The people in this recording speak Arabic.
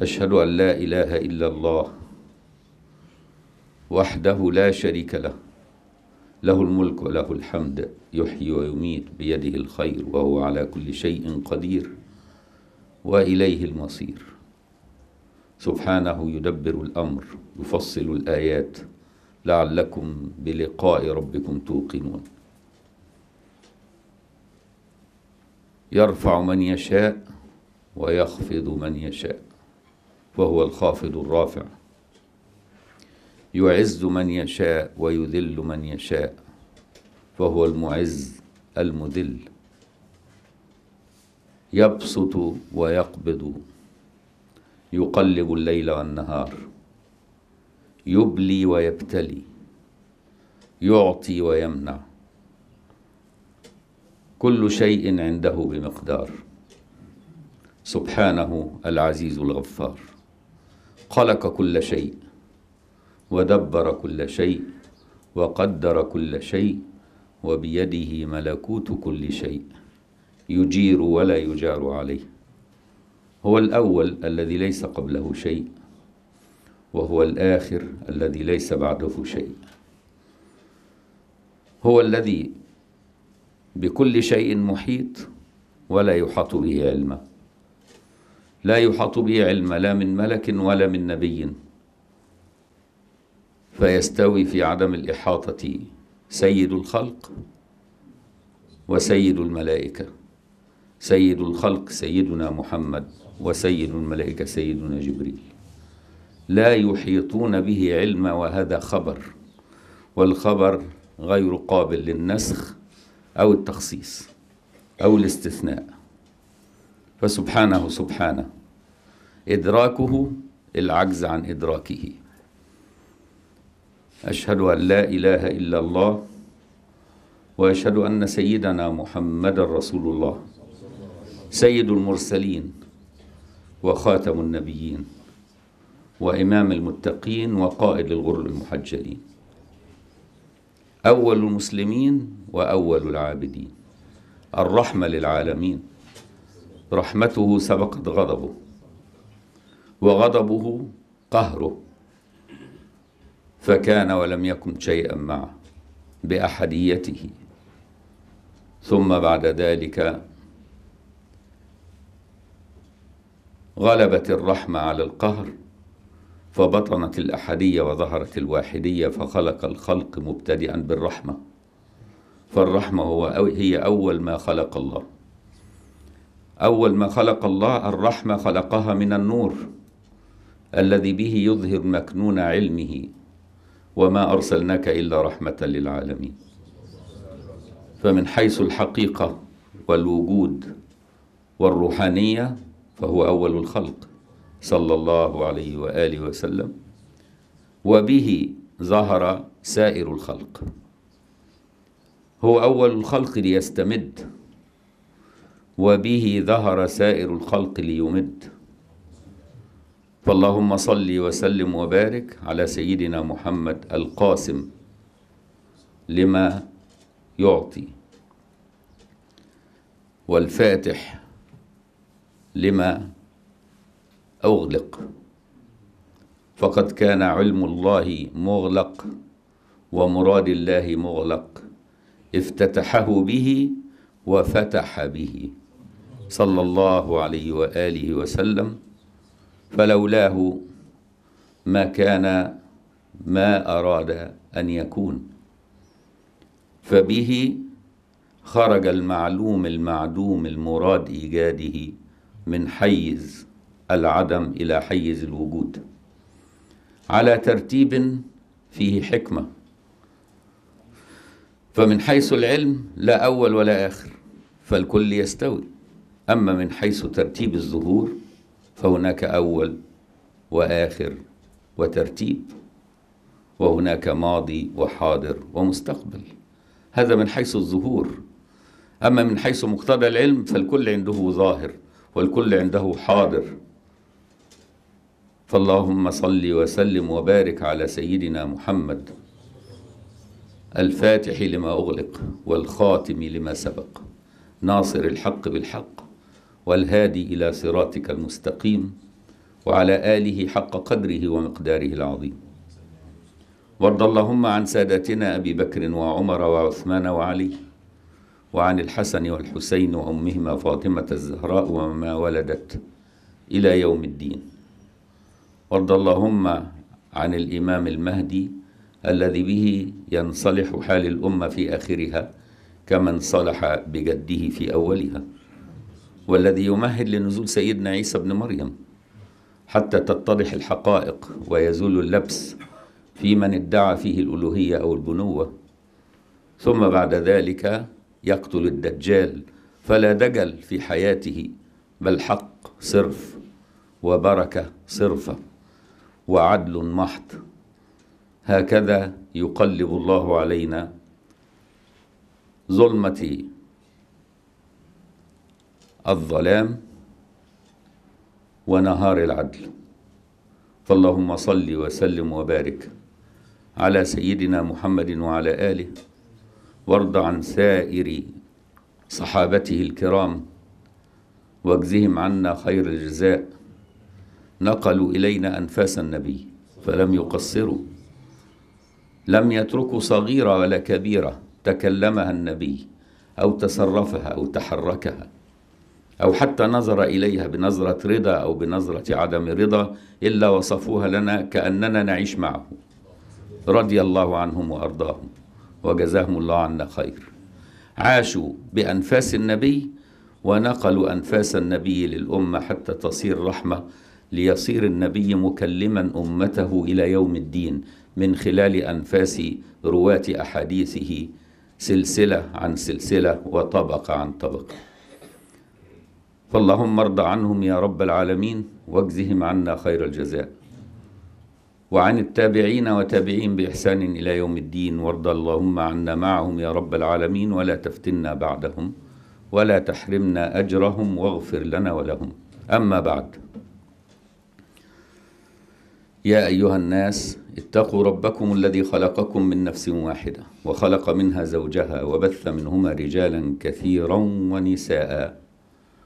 أشهد أن لا إله إلا الله وحده لا شريك له له الملك وله الحمد يحيي ويميت بيده الخير وهو على كل شيء قدير وإليه المصير سبحانه يدبر الأمر يفصل الآيات لعلكم بلقاء ربكم توقنون يرفع من يشاء ويخفض من يشاء وهو الخافض الرافع يعز من يشاء ويذل من يشاء فهو المعز المذل يبسط ويقبض يقلب الليل والنهار يبلي ويبتلي يعطي ويمنع كل شيء عنده بمقدار سبحانه العزيز الغفار خلق كل شيء ودبر كل شيء وقدر كل شيء وبيده ملكوت كل شيء يجير ولا يجار عليه هو الأول الذي ليس قبله شيء وهو الآخر الذي ليس بعده شيء هو الذي بكل شيء محيط ولا يحاط به علمه لا يحاط به علم لا من ملك ولا من نبي فيستوي في عدم الإحاطة سيد الخلق وسيد الملائكة سيد الخلق سيدنا محمد وسيد الملائكة سيدنا جبريل لا يحيطون به علم وهذا خبر والخبر غير قابل للنسخ أو التخصيص أو الاستثناء فسبحانه سبحانه إدراكه العجز عن إدراكه أشهد أن لا إله إلا الله وأشهد أن سيدنا محمد رسول الله سيد المرسلين وخاتم النبيين وإمام المتقين وقائد الغر المحجلين أول المسلمين وأول العابدين الرحمة للعالمين رحمته سبقت غضبه وغضبه قهره فكان ولم يكن شيئا معه باحديته ثم بعد ذلك غلبت الرحمه على القهر فبطنت الاحديه وظهرت الواحديه فخلق الخلق مبتدئا بالرحمه فالرحمه هو هي اول ما خلق الله أول ما خلق الله الرحمة خلقها من النور الذي به يظهر مكنون علمه وما أرسلناك إلا رحمة للعالمين فمن حيث الحقيقة والوجود والروحانية فهو أول الخلق صلى الله عليه وآله وسلم وبه ظهر سائر الخلق هو أول الخلق ليستمد وبه ظهر سائر الخلق ليمد فاللهم صل وسلم وبارك على سيدنا محمد القاسم لما يعطي والفاتح لما أغلق فقد كان علم الله مغلق ومراد الله مغلق افتتحه به وفتح به صلى الله عليه وآله وسلم فلولاه ما كان ما أراد أن يكون فبه خرج المعلوم المعدوم المراد إيجاده من حيز العدم إلى حيز الوجود على ترتيب فيه حكمة فمن حيث العلم لا أول ولا آخر فالكل يستوي أما من حيث ترتيب الظهور فهناك أول وآخر وترتيب وهناك ماضي وحاضر ومستقبل هذا من حيث الظهور أما من حيث مقتضى العلم فالكل عنده ظاهر والكل عنده حاضر فاللهم صل وسلم وبارك على سيدنا محمد الفاتح لما أغلق والخاتم لما سبق ناصر الحق بالحق والهادي إلى صراطك المستقيم وعلى آله حق قدره ومقداره العظيم وارض اللهم عن سادتنا أبي بكر وعمر وعثمان وعلي وعن الحسن والحسين وأمهما فاطمة الزهراء وما ولدت إلى يوم الدين وارض اللهم عن الإمام المهدي الذي به ينصلح حال الأمة في آخرها كمن صلح بجده في أولها والذي يمهد لنزول سيدنا عيسى ابن مريم حتى تتضح الحقائق ويزول اللبس في من ادعى فيه الألوهية أو البنوة ثم بعد ذلك يقتل الدجال فلا دجل في حياته بل حق صرف وبركة صرفة وعدل محض هكذا يقلب الله علينا ظلمة الظلام ونهار العدل فاللهم صل وسلم وبارك على سيدنا محمد وعلى آله وارض عن سائر صحابته الكرام واجزهم عنا خير الجزاء نقلوا إلينا أنفاس النبي فلم يقصروا لم يتركوا صغيرة ولا كبيرة تكلمها النبي أو تصرفها أو تحركها أو حتى نظر إليها بنظرة رضا أو بنظرة عدم رضا إلا وصفوها لنا كأننا نعيش معه رضي الله عنهم وأرضاهم وجزاهم الله عنا خير عاشوا بأنفاس النبي ونقلوا أنفاس النبي للأمة حتى تصير رحمة ليصير النبي مكلما أمته إلى يوم الدين من خلال أنفاس رواة أحاديثه سلسلة عن سلسلة وطبقة عن طبقة فاللهم ارض عنهم يا رب العالمين واجزهم عنا خير الجزاء وعن التابعين وتابعين بإحسان إلى يوم الدين وارض اللهم عنا معهم يا رب العالمين ولا تفتنا بعدهم ولا تحرمنا أجرهم واغفر لنا ولهم أما بعد يا أيها الناس اتقوا ربكم الذي خلقكم من نفس واحدة وخلق منها زوجها وبث منهما رجالا كثيرا ونساء